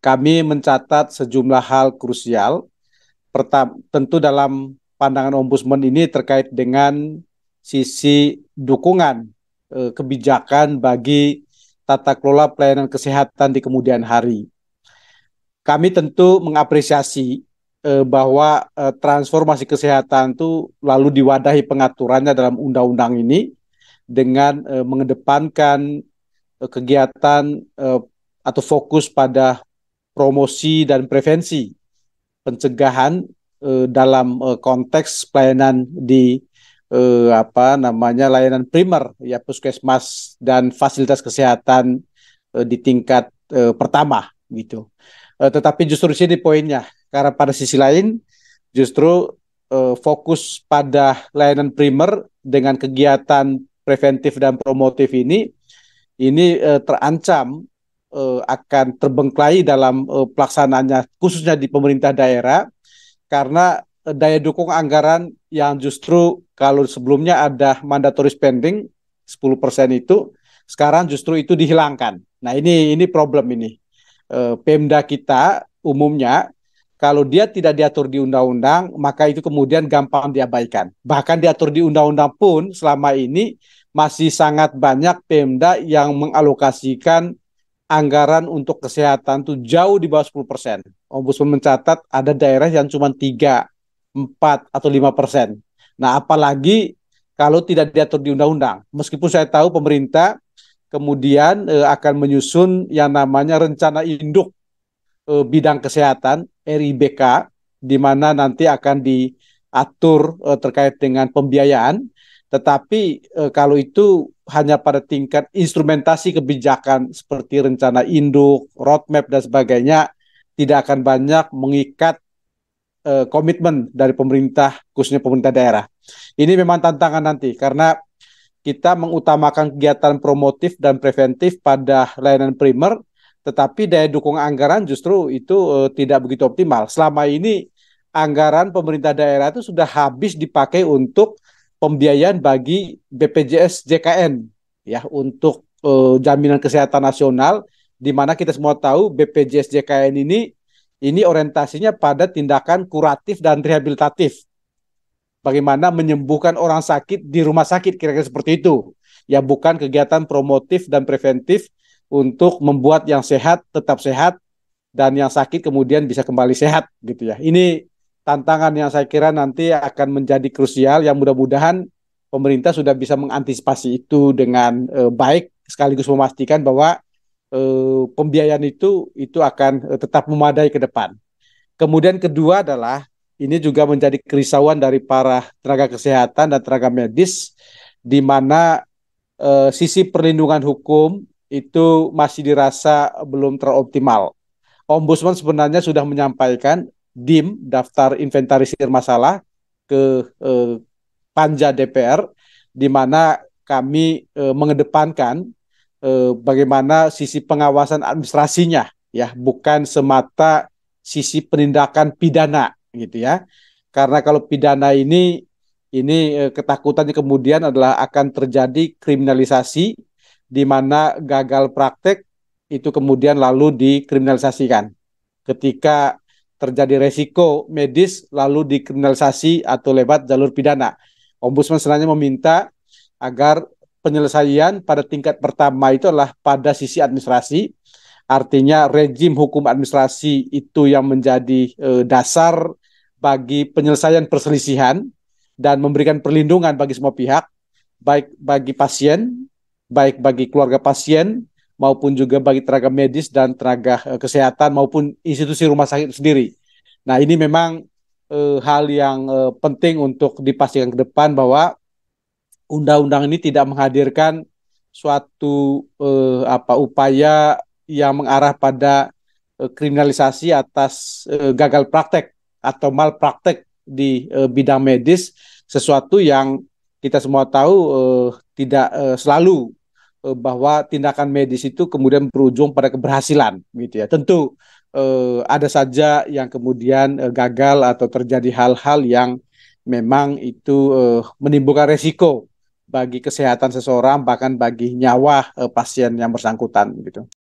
kami mencatat sejumlah hal krusial. Pertama, tentu dalam pandangan ombudsman ini terkait dengan sisi dukungan eh, kebijakan bagi tata kelola pelayanan kesehatan di kemudian hari. Kami tentu mengapresiasi eh, bahwa eh, transformasi kesehatan itu lalu diwadahi pengaturannya dalam undang-undang ini dengan eh, mengedepankan eh, kegiatan eh, atau fokus pada promosi dan prevensi pencegahan eh, dalam eh, konteks pelayanan di eh, apa namanya layanan primer ya puskesmas dan fasilitas kesehatan eh, di tingkat eh, pertama gitu. Eh, tetapi justru di sini poinnya karena pada sisi lain justru eh, fokus pada layanan primer dengan kegiatan preventif dan promotif ini ini eh, terancam uh, akan terbengkelai dalam uh, pelaksanaannya khususnya di pemerintah daerah karena uh, daya dukung anggaran yang justru kalau sebelumnya ada mandatory spending 10% itu sekarang justru itu dihilangkan. Nah, ini ini problem ini. Pemda kita umumnya kalau dia tidak diatur di undang-undang, maka itu kemudian gampang diabaikan. Bahkan diatur di undang-undang pun selama ini masih sangat banyak Pemda yang mengalokasikan anggaran untuk kesehatan tuh jauh di bawah 10 persen. Ombudsman mencatat ada daerah yang cuma 3, 4, atau 5 persen. Nah, apalagi kalau tidak diatur di undang-undang. Meskipun saya tahu pemerintah kemudian e, akan menyusun yang namanya rencana induk e, bidang kesehatan RIBK, di mana nanti akan diatur e, terkait dengan pembiayaan. Tetapi e, kalau itu hanya pada tingkat instrumentasi kebijakan seperti rencana induk, roadmap dan sebagainya tidak akan banyak mengikat e, komitmen dari pemerintah khususnya pemerintah daerah. Ini memang tantangan nanti karena kita mengutamakan kegiatan promotif dan preventif pada layanan primer tetapi daya dukung anggaran justru itu e, tidak begitu optimal. Selama ini anggaran pemerintah daerah itu sudah habis dipakai untuk pembiayaan bagi BPJS JKN ya untuk eh, jaminan kesehatan nasional di mana kita semua tahu BPJS JKN ini ini orientasinya pada tindakan kuratif dan rehabilitatif. Bagaimana menyembuhkan orang sakit di rumah sakit kira-kira seperti itu. Ya bukan kegiatan promotif dan preventif untuk membuat yang sehat tetap sehat dan yang sakit kemudian bisa kembali sehat gitu ya. Ini tantangan yang saya kira nanti akan menjadi krusial yang mudah-mudahan pemerintah sudah bisa mengantisipasi itu dengan eh, baik sekaligus memastikan bahwa eh, pembiayaan itu itu akan eh, tetap memadai ke depan. Kemudian kedua adalah ini juga menjadi kerisauan dari para tenaga kesehatan dan tenaga medis di mana sisi perlindungan hukum itu masih dirasa belum teroptimal. Ombudsman sebenarnya sudah menyampaikan DIM daftar inventarisir masalah ke eh, panja DPR di mana kami eh, mengedepankan eh, bagaimana sisi pengawasan administrasinya ya bukan semata sisi penindakan pidana gitu ya karena kalau pidana ini ini eh, ketakutannya kemudian adalah akan terjadi kriminalisasi di mana gagal praktek itu kemudian lalu dikriminalisasikan ketika terjadi resiko medis lalu dikriminalisasi atau lewat jalur pidana. Ombudsman sebenarnya meminta agar penyelesaian pada tingkat pertama itu adalah pada sisi administrasi. Artinya rejim hukum administrasi itu yang menjadi e, dasar bagi penyelesaian perselisihan dan memberikan perlindungan bagi semua pihak, baik bagi pasien, baik bagi keluarga pasien, maupun juga bagi tenaga medis dan tenaga eh, kesehatan maupun institusi rumah sakit sendiri. Nah ini memang e, hal yang e, penting untuk dipastikan ke depan bahwa undang-undang ini tidak menghadirkan suatu e, apa upaya yang mengarah pada e, kriminalisasi atas e, gagal praktek atau malpraktek di e, bidang medis sesuatu yang kita semua tahu e, tidak e, selalu e, bahwa tindakan medis itu kemudian berujung pada keberhasilan gitu ya. Tentu eh, ada saja yang kemudian eh, gagal atau terjadi hal-hal yang memang itu eh, menimbulkan resiko bagi kesehatan seseorang bahkan bagi nyawa eh, pasien yang bersangkutan gitu.